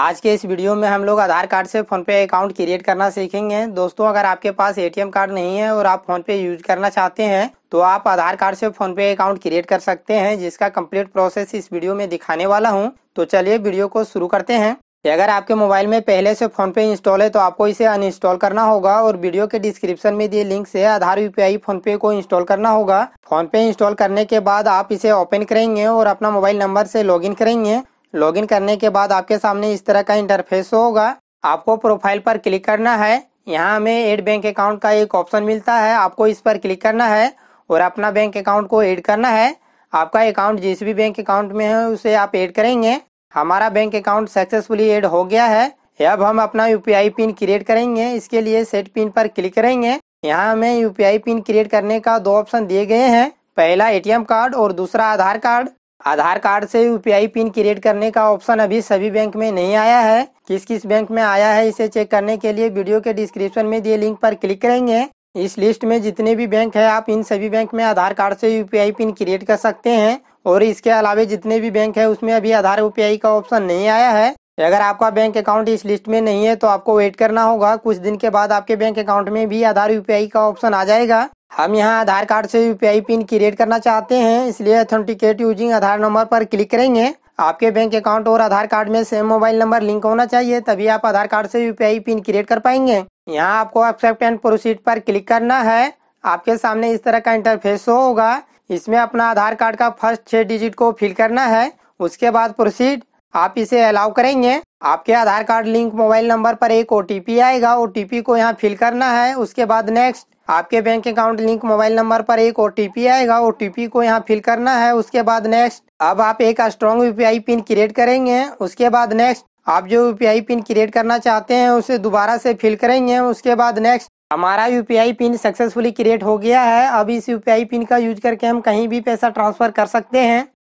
आज के इस वीडियो में हम लोग आधार कार्ड से फोन पे अकाउंट क्रिएट करना सीखेंगे दोस्तों अगर आपके पास एटीएम कार्ड नहीं है और आप फोन पे यूज करना चाहते हैं तो आप आधार कार्ड से फोन पे अकाउंट क्रिएट कर सकते हैं जिसका कंप्लीट प्रोसेस इस वीडियो में दिखाने वाला हूं तो चलिए वीडियो को शुरू करते हैं अगर आपके मोबाइल में पहले से फोन पे इंस्टॉल है तो आपको इसे अनइंस्टॉल करना होगा और वीडियो के डिस्क्रिप्शन में दिए लिंक से आधार यूपीआई फोन पे को इंस्टॉल करना होगा फोन पे इंस्टॉल करने के बाद आप इसे ओपन करेंगे और अपना मोबाइल नंबर से लॉगिन करेंगे लॉगिन करने के बाद आपके सामने इस तरह का इंटरफेस होगा आपको प्रोफाइल पर क्लिक करना है यहाँ हमें एड बैंक अकाउंट का एक ऑप्शन मिलता है आपको इस पर क्लिक करना है और अपना बैंक अकाउंट को ऐड करना है आपका अकाउंट जिस भी बैंक अकाउंट में है उसे आप ऐड करेंगे हमारा बैंक अकाउंट सक्सेसफुली ऐड हो गया है अब हम अपना यूपीआई पिन क्रिएट करेंगे इसके लिए सेट पिन पर क्लिक करेंगे यहाँ हमें यूपीआई पिन क्रिएट करने का दो ऑप्शन दिए गए हैं पहला एटीएम कार्ड और दूसरा आधार कार्ड आधार कार्ड से यूपीआई पिन क्रिएट करने का ऑप्शन अभी सभी बैंक में नहीं आया है किस किस बैंक में आया है इसे चेक करने के लिए वीडियो के डिस्क्रिप्शन में दिए लिंक पर क्लिक करेंगे इस लिस्ट में जितने भी बैंक है आप इन सभी बैंक में आधार कार्ड से यूपीआई पिन क्रिएट कर सकते हैं और इसके अलावा जितने भी बैंक है उसमें अभी आधार यूपीआई का ऑप्शन नहीं आया है अगर आपका बैंक अकाउंट इस लिस्ट में नहीं है तो आपको वेट करना होगा कुछ दिन के बाद आपके बैंक अकाउंट में भी आधार यूपीआई का ऑप्शन आ जाएगा हम यहां आधार कार्ड से यूपीआई पिन क्रिएट करना चाहते हैं इसलिए अथेंटिकेट यूजिंग आधार नंबर पर क्लिक करेंगे आपके बैंक अकाउंट और आधार कार्ड में सेम मोबाइल नंबर लिंक होना चाहिए तभी आप आधार कार्ड से यूपीआई पिन क्रिएट कर पाएंगे यहाँ आपको एक्सेप्ट एंड प्रोसीड पर क्लिक करना है आपके सामने इस तरह का इंटरफेस होगा इसमें अपना आधार कार्ड का फर्स्ट छह डिजिट को फिल करना है उसके बाद प्रोसीड आप इसे अलाउ करेंगे आपके Aadhaar card link mobile number पर एक ओ आएगा ओ को यहाँ फिल करना है उसके बाद नेक्स्ट आपके bank account link mobile number पर एक ओ आएगा ओ को यहाँ फिल करना है उसके बाद नेक्स्ट अब आप एक स्ट्रॉन्ग यूपीआई पिन क्रिएट करेंगे उसके बाद नेक्स्ट आप जो यूपीआई पिन क्रिएट करना चाहते हैं उसे दोबारा से फिल करेंगे उसके बाद नेक्स्ट हमारा यूपीआई पिन सक्सेसफुली क्रिएट हो गया है अब इस यूपीआई पिन का यूज करके हम कहीं भी पैसा ट्रांसफर कर सकते हैं